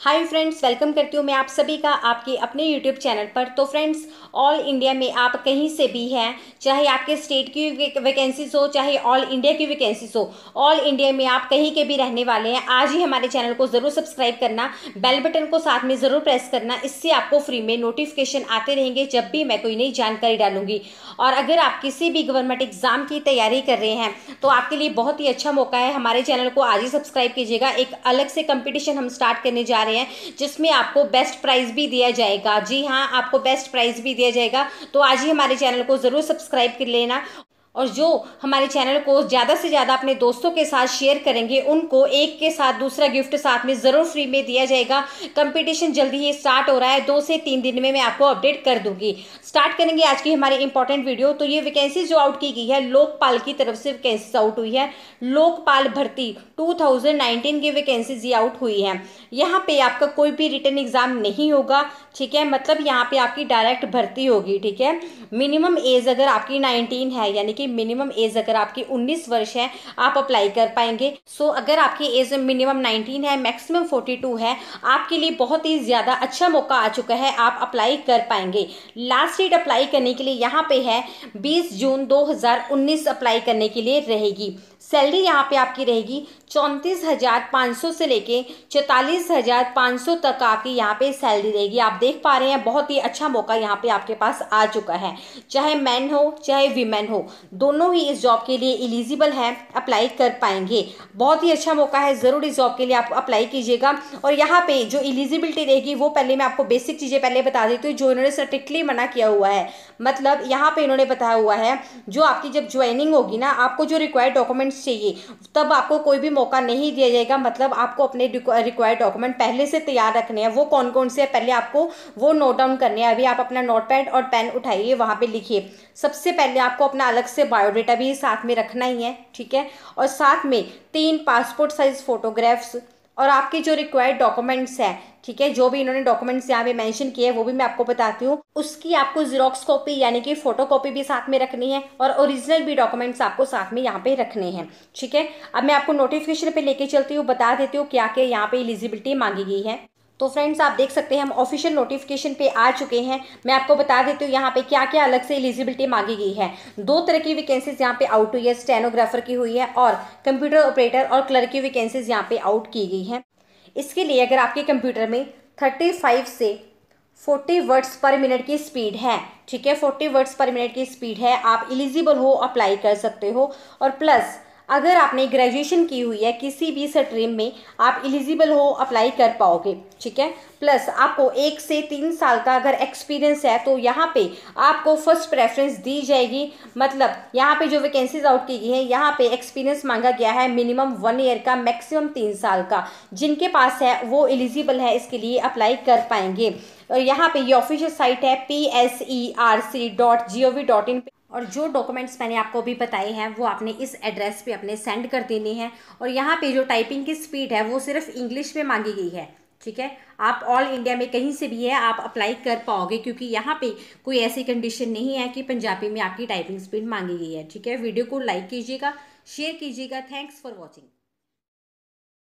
hi friends welcome करती हूँ मैं आप सभी का आपके अपने यूट्यूब चैनल पर तो फ्रेंड्स ऑल इंडिया में आप कहीं से भी हैं चाहे आपके स्टेट की वैकेंसीज हो चाहे ऑल इंडिया की वैकेंसीज हो ऑल इंडिया में आप कहीं के भी रहने वाले हैं आज ही हमारे चैनल को ज़रूर सब्सक्राइब करना बेल बटन को साथ में ज़रूर प्रेस करना इससे आपको फ्री में नोटिफिकेशन आते रहेंगे जब भी मैं कोई नई जानकारी डालूंगी और अगर आप किसी भी गवर्नमेंट एग्ज़ाम की तैयारी कर रहे हैं तो आपके लिए बहुत ही अच्छा मौका है हमारे चैनल को आज ही सब्सक्राइब कीजिएगा एक अलग से कंपिटिशन हम स्टार्ट करने जा रहे हैं रहे हैं जिसमें आपको बेस्ट प्राइज़ भी दिया जाएगा जी हाँ आपको बेस्ट प्राइज़ भी दिया जाएगा तो आज ही हमारे चैनल को ज़रूर सब्सक्राइब कर लेना और जो हमारे चैनल को ज़्यादा से ज़्यादा अपने दोस्तों के साथ शेयर करेंगे उनको एक के साथ दूसरा गिफ्ट साथ में ज़रूर फ्री में दिया जाएगा कंपटीशन जल्दी ही स्टार्ट हो रहा है दो से तीन दिन में मैं आपको अपडेट कर दूंगी स्टार्ट करेंगे आज की हमारी इंपॉर्टेंट वीडियो तो ये वैकेंसी जो आउट की गई है लोकपाल की तरफ से वैकेंसी आउट हुई है लोकपाल भर्ती टू की वैकेंसीज ये आउट हुई है यहाँ पर आपका कोई भी रिटर्न एग्जाम नहीं होगा ठीक है मतलब यहाँ पर आपकी डायरेक्ट भर्ती होगी ठीक है मिनिमम एज अगर आपकी नाइनटीन है यानी कि मिनिमम एज अगर आपकी 19 वर्ष है आप अप्लाई कर पाएंगे सो so, अगर आपकी एज मिनिमम 19 है मैक्सिमम 42 है आपके लिए बहुत ही ज़्यादा अच्छा मौका आ चुका है आप अप्लाई कर पाएंगे लास्ट डेट अप्लाई करने के लिए यहाँ पे है बीस जून 2019 अप्लाई करने के लिए रहेगी सैलरी यहाँ पे आपकी रहेगी चौंतीस हज़ार पाँच सौ से लेके चौतालीस हज़ार पाँच सौ तक आपकी यहाँ पे सैलरी रहेगी आप देख पा रहे हैं बहुत ही अच्छा मौका यहाँ पे आपके पास आ चुका है चाहे मैन हो चाहे वीमेन हो दोनों ही इस जॉब के लिए एलिजिबल हैं अप्लाई कर पाएंगे बहुत ही अच्छा मौका है ज़रूर इस जॉब के लिए आप अप्लाई कीजिएगा और यहाँ पे जो एलिजिबिलिटी रहेगी वो पहले मैं आपको बेसिक चीज़ें पहले बता देती हूँ जो इन्होंने स्ट्रिक्टली मना किया हुआ है मतलब यहाँ पे इन्होंने बताया हुआ है जो आपकी जब ज्वाइनिंग होगी ना आपको जो रिक्वायर्ड डॉक्यूमेंट डॉक्यूमेंट्स चाहिए तब आपको कोई भी मौका नहीं दिया जाएगा मतलब आपको अपने रिक्वायर्ड डॉक्यूमेंट पहले से तैयार रखने हैं वो कौन कौन से है पहले आपको वो नोट डाउन करने हैं अभी आप अपना नोट पैड और पेन उठाइए वहाँ पर लिखिए सबसे पहले आपको अपना अलग से बायोडेटा भी साथ में रखना ही है ठीक है और साथ में तीन पासपोर्ट साइज़ फ़ोटोग्राफ्स और आपके जो रिक्वायर्ड डॉक्यूमेंट्स है ठीक है जो भी इन्होंने डॉक्यूमेंट्स यहाँ पे मेंशन किए वो भी मैं आपको बताती हूँ उसकी आपको जीरोक्स कॉपी यानी कि फोटो कॉपी भी साथ में रखनी है और ओरिजिनल भी डॉक्यूमेंट्स आपको साथ में यहाँ पे रखने हैं ठीक है अब मैं आपको नोटिफिकेशन पे लेके चलती हूँ बता देती हूँ क्या क्या यहाँ पे एलिजिबिलिटी मांगी गई है तो फ्रेंड्स आप देख सकते हैं हम ऑफिशियल नोटिफिकेशन पे आ चुके हैं मैं आपको बता देती हूँ यहाँ पे क्या क्या अलग से एलिजिबिलिटी मांगी गई है दो तरह की वैकेंसीज यहाँ पे आउट हुई है स्टेनोग्राफर की हुई है और कंप्यूटर ऑपरेटर और क्लर्क की वैकेंसीज यहाँ पे आउट की गई हैं इसके लिए अगर आपके कंप्यूटर में थर्टी फाइव से फोर्टी वर्ड्स पर मिनट की स्पीड है ठीक है फोर्टी वर्ड्स पर मिनट की स्पीड है आप एलिजिबल हो अप्लाई कर सकते हो और प्लस अगर आपने ग्रेजुएशन की हुई है किसी भी स्ट्रीम में आप एलिजिबल हो अप्लाई कर पाओगे ठीक है प्लस आपको एक से तीन साल का अगर एक्सपीरियंस है तो यहाँ पे आपको फर्स्ट प्रेफरेंस दी जाएगी मतलब यहाँ पे जो वैकेंसीज आउट की गई है यहाँ पे एक्सपीरियंस मांगा गया है मिनिमम वन ईयर का मैक्सिमम तीन साल का जिनके पास है वो एलिजिबल है इसके लिए अप्लाई कर पाएंगे और यहाँ पे ये ऑफिशियल साइट है P S E R C dot G O V dot in और जो डॉक्यूमेंट्स मैंने आपको अभी बताए हैं वो आपने इस एड्रेस पे अपने सेंड कर देने हैं और यहाँ पे जो टाइपिंग की स्पीड है वो सिर्फ इंग्लिश में मांगी गई है ठीक है आप ऑल इंडिया में कहीं से भी है आप अप्लाई कर पाओगे क्योंकि यहाँ पे कोई ऐसी कंडीशन नहीं है कि पंजाबी में आपकी टाइपिंग स्पीड मांगी गई है ठीक है वीडियो को लाइक कीजिएगा शेयर कीजिएगा थैंक्स फॉर वॉचिंग